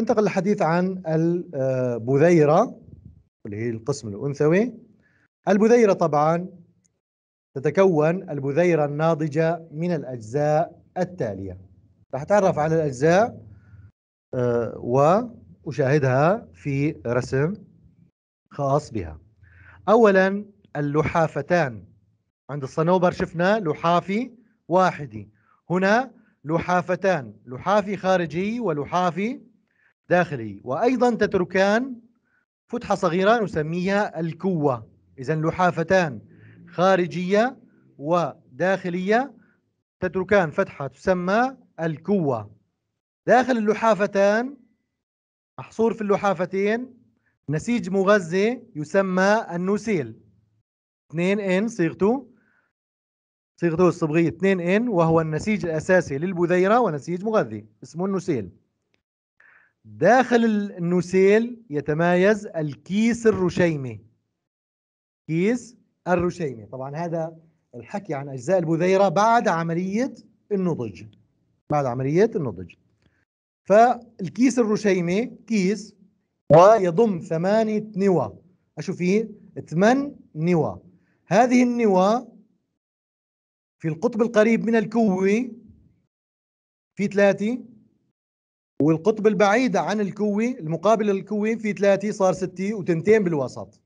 انتقل للحديث عن البذيرة آه، اللي هي القسم الأنثوي البذيرة طبعا تتكون البذيرة الناضجة من الأجزاء التالية راح أتعرف على الأجزاء آه، وأشاهدها في رسم خاص بها أولا اللحافتان عند الصنوبر شفنا لحافي واحدي هنا لحافتان لحافي خارجي ولحافي داخلي وأيضا تتركان فتحة صغيرة نسميها الكوة إذا لحافتان خارجية وداخلية تتركان فتحة تسمى الكوة داخل اللحافتان محصور في اللحافتين نسيج مغذي يسمى النوسيل 2N صيغته صيغته الصبغية 2N وهو النسيج الأساسي للبذيرة ونسيج مغذي اسمه النوسيل داخل النوسيل يتمايز الكيس الرشيمي كيس الرشيمي طبعا هذا الحكي عن أجزاء البذيرة بعد عملية النضج بعد عملية النضج فالكيس الرشيمي كيس ويضم ثمانية نوى أشوف فيه ثمان نوى هذه النوى في القطب القريب من الكوي في ثلاثة والقطب البعيدة عن الكوة المقابل للكوة في 3 صار 6 وتنتين بالوسط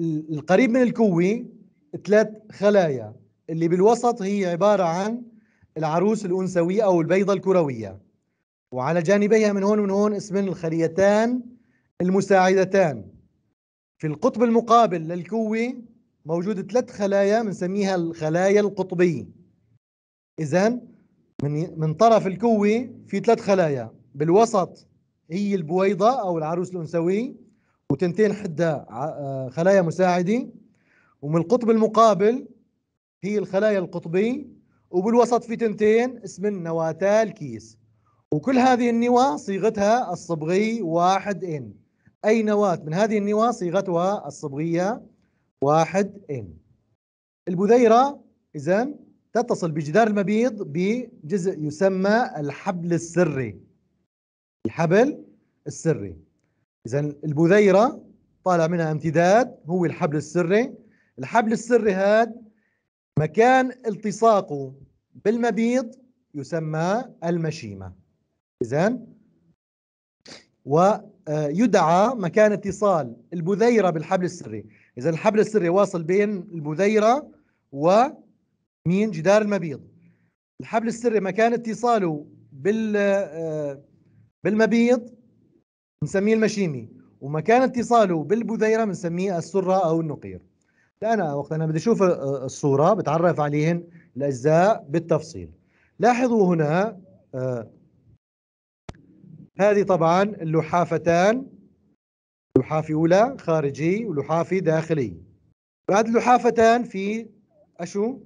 القريب من الكوة ثلاث خلايا اللي بالوسط هي عبارة عن العروس الأنثوية أو البيضة الكروية وعلى جانبيها من هون ومن هون اسمن الخليتان المساعدتان في القطب المقابل للكوة موجود ثلاث خلايا بنسميها الخلايا القطبية إذا من من طرف الكوي في ثلاث خلايا بالوسط هي البويضة أو العروس الأنثوي وتنتين حدة آه، خلايا مساعدة ومن القطب المقابل هي الخلايا القطبي وبالوسط في تنتين اسمن نواتال الكيس وكل هذه النواة صيغتها الصبغي واحد إن أي نواة من هذه النواة صيغتها الصبغية واحد إن البذيرة إذا تتصل بجدار المبيض بجزء يسمى الحبل السري الحبل السري اذا البذيره طالع منها امتداد هو الحبل السري الحبل السري هذا مكان التصاقه بالمبيض يسمى المشيمه اذا ويدعى مكان اتصال البذيره بالحبل السري اذا الحبل السري واصل بين البذيره و مين جدار المبيض الحبل السري مكان اتصاله بال آه، بالمبيض بنسميه المشيمي ومكان اتصاله بالبذيرة بنسميه السرة أو النقير أنا وقت أنا بدي أشوف آه، الصورة بتعرف عليهن الأجزاء بالتفصيل لاحظوا هنا آه، هذه طبعا اللحافتان لحافة أولى خارجي ولحافة داخلي بعد اللحافتان في أشو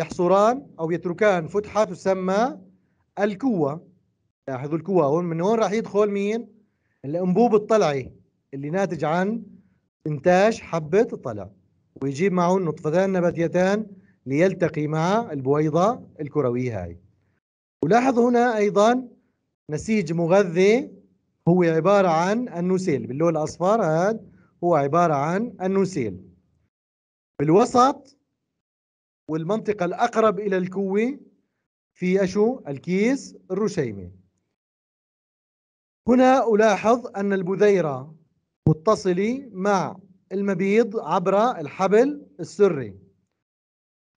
يحصران أو يتركان فتحة تسمى الكوة لاحظوا الكوة هون من هون راح يدخل مين؟ الأنبوب الطلعي اللي ناتج عن إنتاج حبة الطلع ويجيب معه نطفتان نباتيتان ليلتقي مع البويضة الكروية هاي ولاحظ هنا أيضا نسيج مغذي هو عبارة عن النوسيل باللون الأصفر هذا هو عبارة عن النوسيل بالوسط والمنطقة الأقرب إلى الكوة في أشو الكيس الرشيمي هنا ألاحظ أن البذيرة متصلة مع المبيض عبر الحبل السري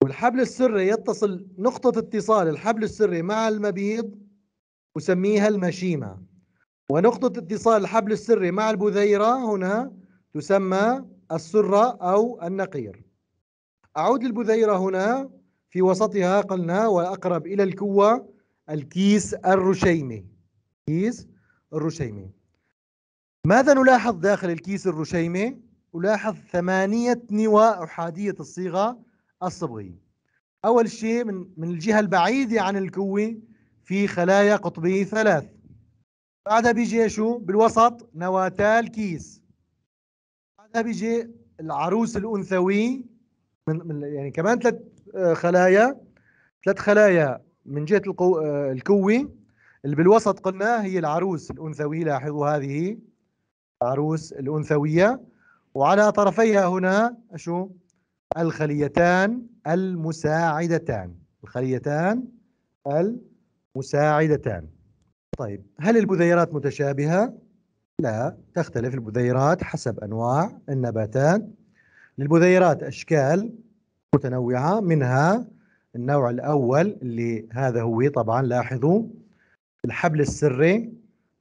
والحبل السري يتصل نقطة اتصال الحبل السري مع المبيض أسميها المشيمة ونقطة اتصال الحبل السري مع البذيرة هنا تسمى السرة أو النقير أعود للبذيرة هنا في وسطها قلنا وأقرب إلى الكوة الكيس الرشيمي كيس الرشيمي ماذا نلاحظ داخل الكيس الرشيمي؟ ألاحظ ثمانية نواة أحادية الصيغة الصبغية أول شيء من, من الجهة البعيدة عن الكوة في خلايا قطبية ثلاث بعدها بيجي شو؟ بالوسط نواتا الكيس بعدها بيجي العروس الأنثوي من يعني كمان ثلاث آه، خلايا ثلاث خلايا من جهه القو... آه، الكوي اللي بالوسط قلنا هي العروس الانثوي لاحظوا هذه العروس الانثويه وعلى طرفيها هنا شو الخليتان المساعدتان الخليتان المساعدتان طيب هل البذيرات متشابهه لا تختلف البذيرات حسب انواع النباتات للبذيرات أشكال متنوعة منها النوع الأول اللي هذا هو طبعا لاحظوا الحبل السري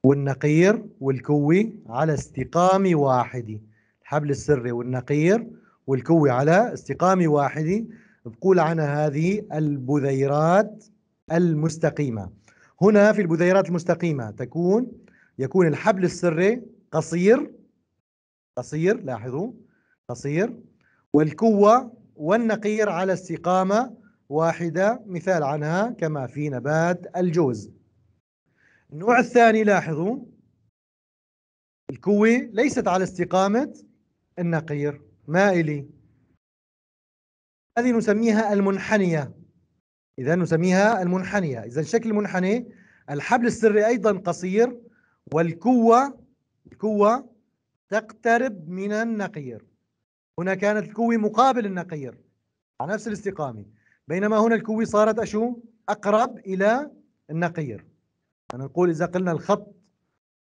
والنقير والكوي على استقام واحد الحبل السري والنقير والكوي على استقام واحد بقول عنها هذه البذيرات المستقيمة هنا في البذيرات المستقيمة تكون يكون الحبل السري قصير قصير لاحظوا قصير والكوة والنقير على استقامة واحدة مثال عنها كما في نبات الجوز النوع الثاني لاحظوا الكوة ليست على استقامة النقير مائلي هذه نسميها المنحنية إذا نسميها المنحنية إذا شكل منحني الحبل السري أيضا قصير والكوة الكوة تقترب من النقير هنا كانت الكوي مقابل النقير على نفس الاستقامة بينما هنا الكوي صارت أشو أقرب إلى النقير أنا يعني نقول إذا قلنا الخط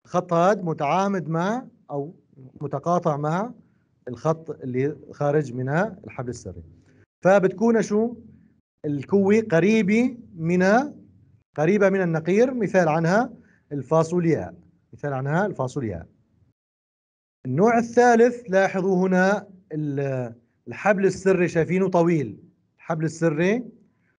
الخط هذا متعامد مع أو متقاطع مع الخط اللي خارج من الحبل السري فبتكون شو الكوي قريبة من قريبة من النقير مثال عنها الفاصولياء مثال عنها الفاصولياء النوع الثالث لاحظوا هنا الحبل السري شايفينه طويل الحبل السري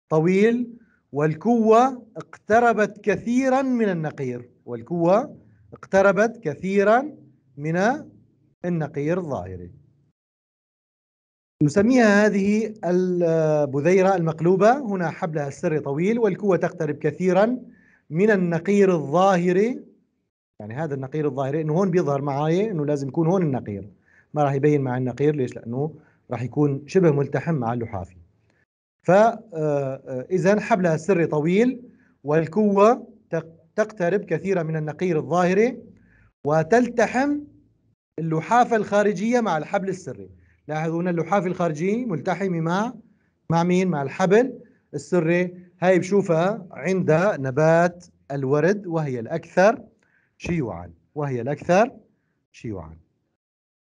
طويل والكوة اقتربت كثيرا من النقير والكوة اقتربت كثيرا من النقير الظاهري نسميها هذه البذيرة المقلوبة هنا حبلها السري طويل والكوة تقترب كثيرا من النقير الظاهري يعني هذا النقير الظاهري انه هون بيظهر معاي انه لازم يكون هون النقير ما راح يبين مع النقير ليش لانه راح يكون شبه ملتحم مع اللحافي فاذا آه، آه، حبلها السري طويل والكوة تقترب كثيرا من النقير الظاهري وتلتحم اللحافة الخارجية مع الحبل السري لاحظوا ان اللحافه الخارجيه ملتحمه مع مع مين مع الحبل السري هاي بشوفها عند نبات الورد وهي الأكثر شيوعا وهي الأكثر شيوعا